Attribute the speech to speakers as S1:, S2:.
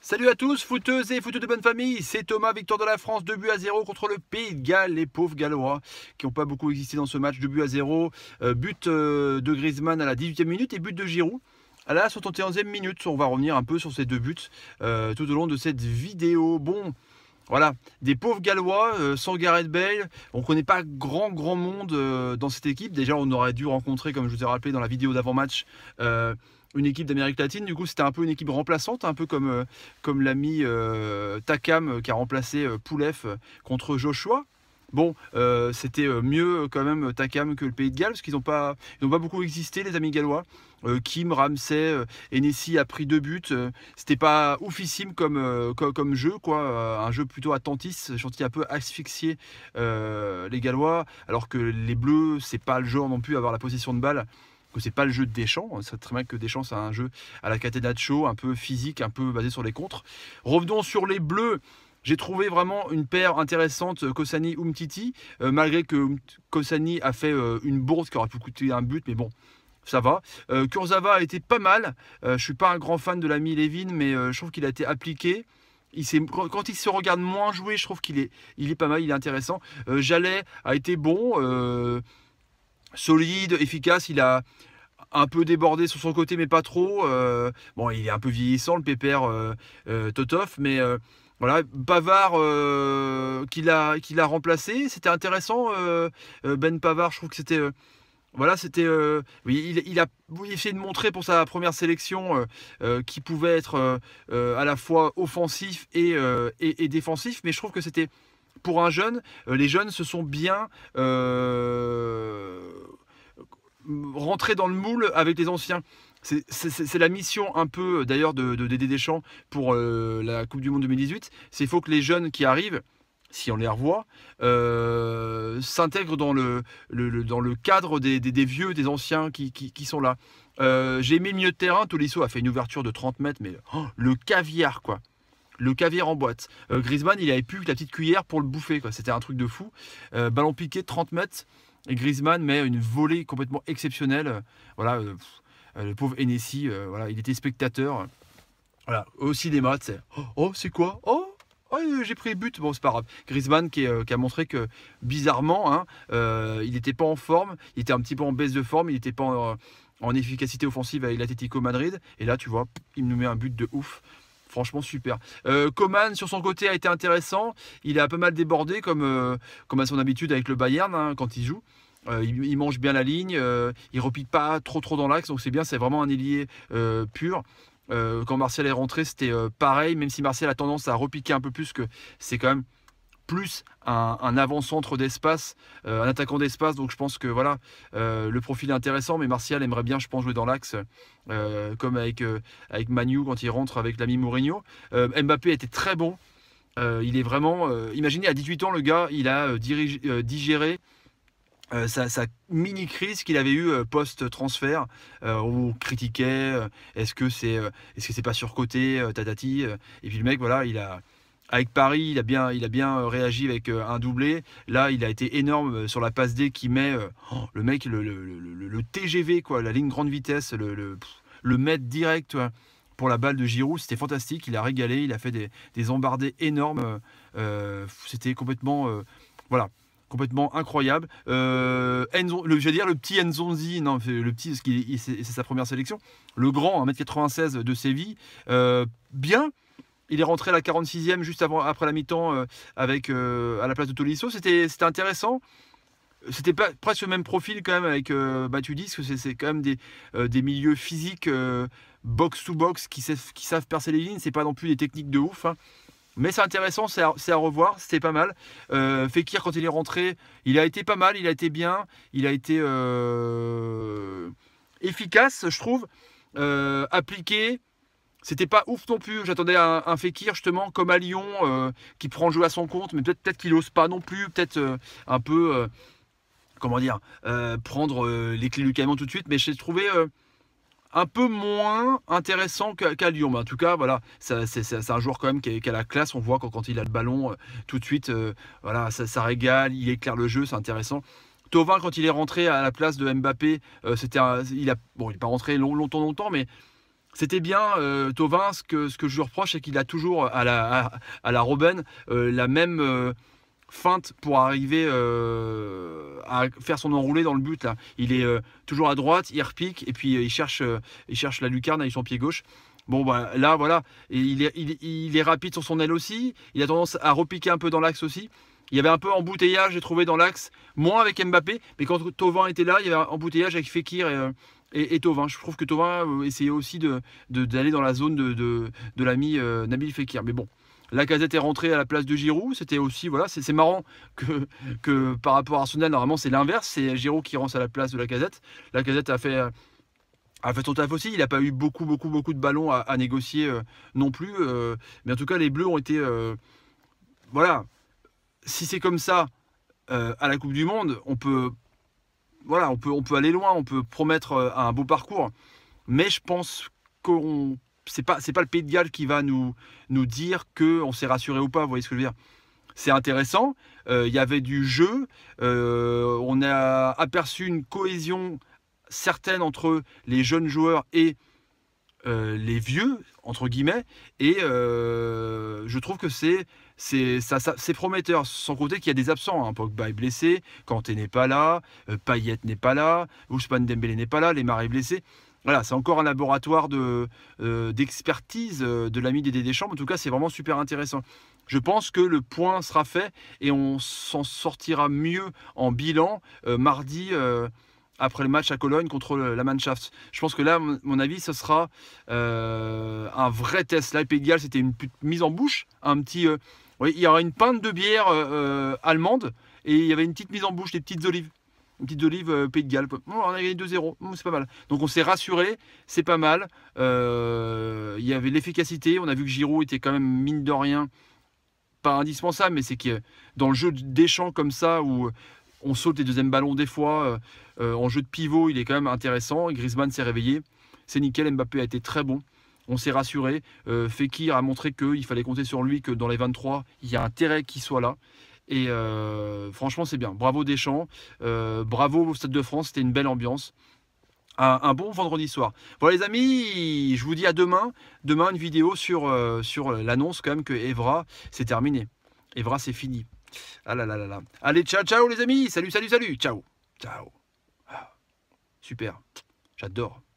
S1: Salut à tous, footeuses et footeux de bonne famille, c'est Thomas, victoire de la France, 2 buts à 0 contre le Pays de Galles, les pauvres Gallois qui n'ont pas beaucoup existé dans ce match, 2 buts à 0, euh, but euh, de Griezmann à la 18e minute et but de Giroud à la 71e minute. On va revenir un peu sur ces deux buts euh, tout au long de cette vidéo. Bon, voilà, des pauvres Gallois sans Gareth Bale. On ne connaît pas grand, grand monde dans cette équipe. Déjà, on aurait dû rencontrer, comme je vous ai rappelé dans la vidéo d'avant-match, une équipe d'Amérique latine. Du coup, c'était un peu une équipe remplaçante, un peu comme, euh, comme l'ami euh, Takam euh, qui a remplacé Poulef contre Joshua. Bon, c'était mieux quand même Takam que le pays de Galles, parce qu'ils n'ont pas, pas beaucoup existé, les amis gallois. Kim, Ramsey, Enessi a pris deux buts. c'était pas oufissime comme, comme, jeu, quoi. un jeu plutôt attentiste, j'ai senti un peu asphyxié les Gallois, alors que les Bleus, c'est pas le genre non plus, avoir la possession de balle que c'est pas le jeu de Deschamps. C'est très bien que Deschamps, c'est un jeu à la de show, un peu physique, un peu basé sur les contres. Revenons sur les bleus. J'ai trouvé vraiment une paire intéressante, euh, Kosani Umtiti, euh, malgré que Kosani a fait euh, une bourse qui aurait pu coûter un but, mais bon, ça va. Kurzava a été pas mal. je ne suis pas un grand fan de l'ami Levin, mais je trouve qu'il a été appliqué. quand il se regarde moins jouer, je trouve qu'il est, il est pas mal, il est intéressant. Jallet a été bon solide, efficace. Il a un peu débordé sur son côté, mais pas trop. Euh, bon, il est un peu vieillissant, le pépère euh, euh, Totoff, mais voilà, Pavard qui l'a remplacé. C'était intéressant, Ben Pavard. Je trouve que c'était. voilà, c'était. oui, il, a essayé de montrer pour sa première sélection qu'il pouvait être à la fois offensif et défensif, mais je trouve que c'était pour un jeune, euh, les jeunes se sont bien euh, rentrés dans le moule avec les anciens. C'est la mission un peu euh, d'ailleurs de, de, Deschamps pour la Coupe du Monde 2018. C'est il faut que les jeunes qui arrivent, si on les revoit, s'intègrent dans le, dans le cadre des, vieux, des anciens qui, sont là. J'ai aimé le milieu de terrain. Tolisso a fait une ouverture de 30 mètres, mais oh, le caviar quoi le caviar en boîte. Euh, Griezmann, il avait que la petite cuillère pour le bouffer. C'était un truc de fou. Euh, ballon piqué, 30 mètres. Et Griezmann met une volée complètement exceptionnelle. Voilà, euh, le pauvre Hennessy, voilà, il était spectateur. Voilà, au cinéma, tu oh, c'est quoi Oh, oh j'ai pris le but, bon c'est pas grave. Griezmann qui, a montré que bizarrement, hein, il n'était pas en forme, il était un petit peu en baisse de forme, il n'était pas en, efficacité offensive avec l'Atlético Madrid. Et là, tu vois, il nous met un but de ouf. Franchement, super. Euh, Coman, sur son côté, a été intéressant. Il a peu mal débordé, comme, euh, comme à son habitude avec le Bayern, hein, quand il joue. Euh, il, mange bien la ligne, euh, il repique pas trop trop dans l'axe, donc c'est bien, c'est vraiment un ailier pur. quand Martial est rentré, c'était pareil, même si Martial a tendance à repiquer un peu plus que c'est quand même plus un, avant-centre d'espace, euh, un attaquant d'espace. Donc je pense que voilà, euh, le profil est intéressant, mais Martial aimerait bien, je pense, jouer dans l'axe, euh, comme avec, avec Manu quand il rentre avec l'ami Mourinho. Mbappé était très bon. il est vraiment. imaginez, à 18 ans, le gars, il a digéré sa, mini crise qu'il avait eu post transfert où critiquait est-ce que c'est est-ce que c'est pas surcoté tatati et puis le mec voilà il a avec Paris, il a bien, il a bien euh, réagi avec euh, un doublé. Là, il a été énorme euh, sur la passe D qui met oh, le mec, le, le, TGV, quoi, la ligne grande vitesse, le, mètre direct pour la balle de Giroud. C'était fantastique. Il a régalé, il a fait des, des embardés énormes. C'était complètement. voilà. Complètement incroyable. Enzo, je veux dire, le petit Enzonzi, non, le petit, c'est sa première sélection. Le grand, 1m96 de Séville. bien, il est rentré à la 46e juste avant, après la mi-temps euh, avec euh, à la place de Tolisso. C'était intéressant c'était presque le même profil quand même avec euh, Batudis, que c'est quand même des, euh, des milieux physiques box to box qui, savent, qui savent percer les lignes. C'est pas non plus des techniques de ouf. Hein. Mais c'est intéressant, c'est à, à, revoir, c'était pas mal. Fekir, quand il est rentré, il a été pas mal, il a été bien, il a été efficace, je trouve, appliqué, c'était pas ouf non plus. J'attendais un, un, Fekir, justement, comme à Lyon, euh, qui prend le jeu à son compte, mais peut-être peut qu'il n'ose pas non plus, peut-être euh, un peu, euh, comment dire, prendre les clés du camion tout de suite. Mais j'ai trouvé un peu moins intéressant qu'à Lyon. Mais en tout cas, voilà, c'est un joueur quand même qui a, la classe. On voit quand, quand il a le ballon, tout de suite, voilà, ça, régale, il éclaire le jeu, c'est intéressant. Tovin, quand il est rentré à la place de Mbappé, c'était il a bon, il n'est pas rentré longtemps, longtemps, mais c'était bien euh, Ce que, ce que je lui reproche, c'est qu'il a toujours à la, à, la euh, la même euh, feinte pour arriver euh, à faire son enroulé dans le but. Là. Il est toujours à droite, il repique et puis il, cherche, il cherche la lucarne avec son pied gauche. Bon, bah, là, voilà. il, est, il, est rapide sur son aile aussi. Il a tendance à repiquer un peu dans l'axe aussi. Il y avait un peu embouteillage, j'ai trouvé dans l'axe, moins avec Mbappé, mais quand Tovin était là, il y avait embouteillage avec Fekir et, et, et Je trouve que a euh, essayait aussi d'aller de, dans la zone de, l'ami euh, Nabil Fekir. Mais bon, la casette est rentrée à la place de Giroud. C'était aussi, voilà, c'est marrant que, que par rapport à Arsenal, normalement c'est l'inverse. C'est Giroud qui rentre à la place de la casette. La casette a fait euh, fait son taf aussi. Il n'a pas eu beaucoup, beaucoup, beaucoup de ballons à, négocier non plus. mais en tout cas, les Bleus ont été. voilà. Si c'est comme ça à la Coupe du Monde, on peut voilà, on peut, on peut aller loin, on peut promettre euh, un beau parcours, mais je pense qu'on c'est pas c'est pas le Pays de Galles qui va nous nous dire que on s'est rassuré ou pas. Vous voyez ce que je veux dire C'est intéressant. Euh, il y avait du jeu. Euh, on a aperçu une cohésion certaine entre les jeunes joueurs et les vieux entre guillemets. Et euh, je trouve que c'est c'est prometteur. Sans compter qu'il y a des absents. Hein. Pogba est blessé, Kanté n'est pas là, euh, Payet n'est pas là, Ousmane Dembélé n'est pas là, les est blessé. Voilà, c'est encore un laboratoire de, euh, d'expertise de l'ami des Deschamps. En tout cas, c'est vraiment super intéressant. Je pense que le point sera fait et on s'en sortira mieux en bilan euh, mardi après le match à Cologne contre euh, la Mannschaft. Je pense que là, mon avis, ce sera euh, un vrai test. Là, de Galles, c'était une mise en bouche, un petit. Euh, oui, il y aura une pinte de bière allemande et il y avait une petite mise en bouche, des petites olives. Une petite olive Pays de Galles. on a gagné 2-0, c'est pas mal. Donc on s'est rassuré, c'est pas mal. il y avait l'efficacité, on a vu que Giroud était quand même mine de rien pas indispensable, mais c'est que dans le jeu des champs comme ça, où on saute les deuxièmes ballons des fois. Euh, euh, en jeu de pivot, il est quand même intéressant. Griezmann s'est réveillé. C'est nickel. Mbappé a été très bon. On s'est rassuré. Euh, Fekir a montré qu'il fallait compter sur lui, que dans les 23, il y a intérêt qu'il soit là. Et franchement, c'est bien. Bravo Deschamps. bravo au Stade de France. C'était une belle ambiance. Un, bon vendredi soir. Voilà les amis, je vous dis à demain. Demain, une vidéo sur, sur l'annonce quand même que Evra, c'est terminé. Evra, c'est fini. Ah là Allez, ciao, ciao les amis. Salut, salut, salut. Ciao. Ciao. Ah. super. J'adore.